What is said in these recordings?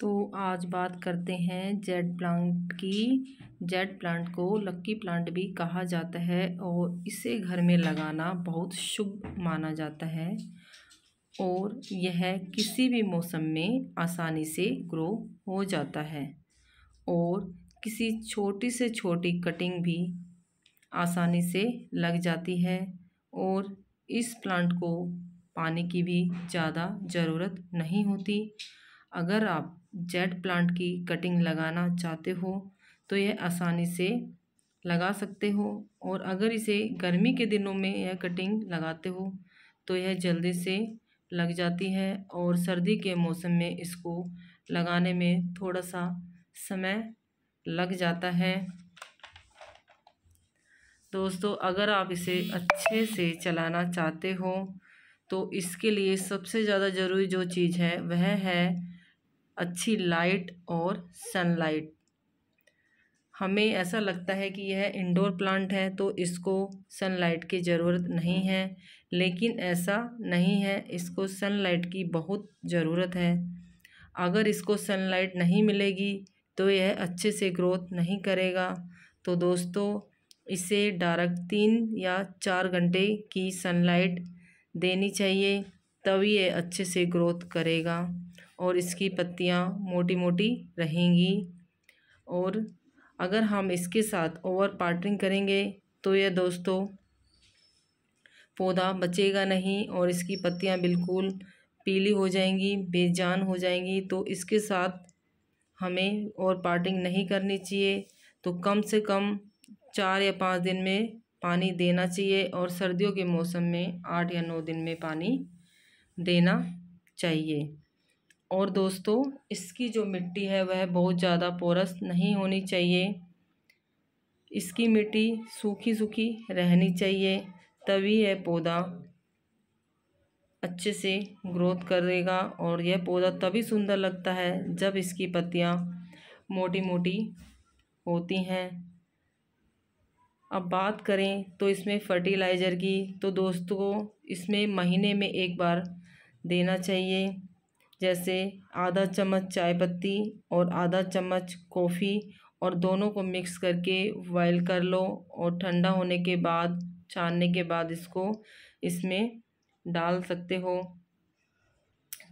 तो आज बात करते हैं जेड प्लांट की जेड प्लांट को लक्की प्लांट भी कहा जाता है और इसे घर में लगाना बहुत शुभ माना जाता है और यह किसी भी मौसम में आसानी से ग्रो हो जाता है और किसी छोटी से छोटी कटिंग भी आसानी से लग जाती है और इस प्लांट को पानी की भी ज़्यादा ज़रूरत नहीं होती अगर आप जेड प्लांट की कटिंग लगाना चाहते हो तो यह आसानी से लगा सकते हो और अगर इसे गर्मी के दिनों में यह कटिंग लगाते हो तो यह जल्दी से लग जाती है और सर्दी के मौसम में इसको लगाने में थोड़ा सा समय लग जाता है दोस्तों अगर आप इसे अच्छे से चलाना चाहते हो तो इसके लिए सबसे ज़्यादा ज़रूरी जो चीज़ है वह है अच्छी लाइट और सनलाइट हमें ऐसा लगता है कि यह इंडोर प्लांट है तो इसको सनलाइट की ज़रूरत नहीं है लेकिन ऐसा नहीं है इसको सनलाइट की बहुत ज़रूरत है अगर इसको सनलाइट नहीं मिलेगी तो यह अच्छे से ग्रोथ नहीं करेगा तो दोस्तों इसे डायरेक्ट तीन या चार घंटे की सनलाइट देनी चाहिए तब ये अच्छे से ग्रोथ करेगा और इसकी पत्तियाँ मोटी मोटी रहेंगी और अगर हम इसके साथ ओवर पार्टनिंग करेंगे तो यह दोस्तों पौधा बचेगा नहीं और इसकी पत्तियाँ बिल्कुल पीली हो जाएंगी बेजान हो जाएंगी तो इसके साथ हमें और पार्टिंग नहीं करनी चाहिए तो कम से कम चार या पाँच दिन में पानी देना चाहिए और सर्दियों के मौसम में आठ या नौ दिन में पानी देना चाहिए और दोस्तों इसकी जो मिट्टी है वह बहुत ज़्यादा पोरस नहीं होनी चाहिए इसकी मिट्टी सूखी सूखी रहनी चाहिए तभी यह पौधा अच्छे से ग्रोथ करेगा और यह पौधा तभी सुंदर लगता है जब इसकी पत्तियाँ मोटी मोटी होती हैं अब बात करें तो इसमें फर्टिलाइज़र की तो दोस्तों इसमें महीने में एक बार देना चाहिए जैसे आधा चम्मच चाय पत्ती और आधा चम्मच कॉफ़ी और दोनों को मिक्स करके बॉयल कर लो और ठंडा होने के बाद छानने के बाद इसको इसमें डाल सकते हो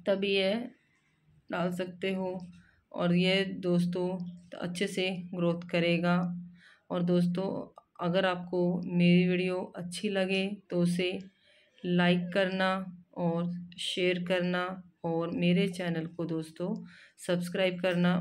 तब ये डाल सकते हो और ये दोस्तों अच्छे से ग्रोथ करेगा और दोस्तों अगर आपको मेरी वीडियो अच्छी लगे तो उसे लाइक करना और शेयर करना और मेरे चैनल को दोस्तों सब्सक्राइब करना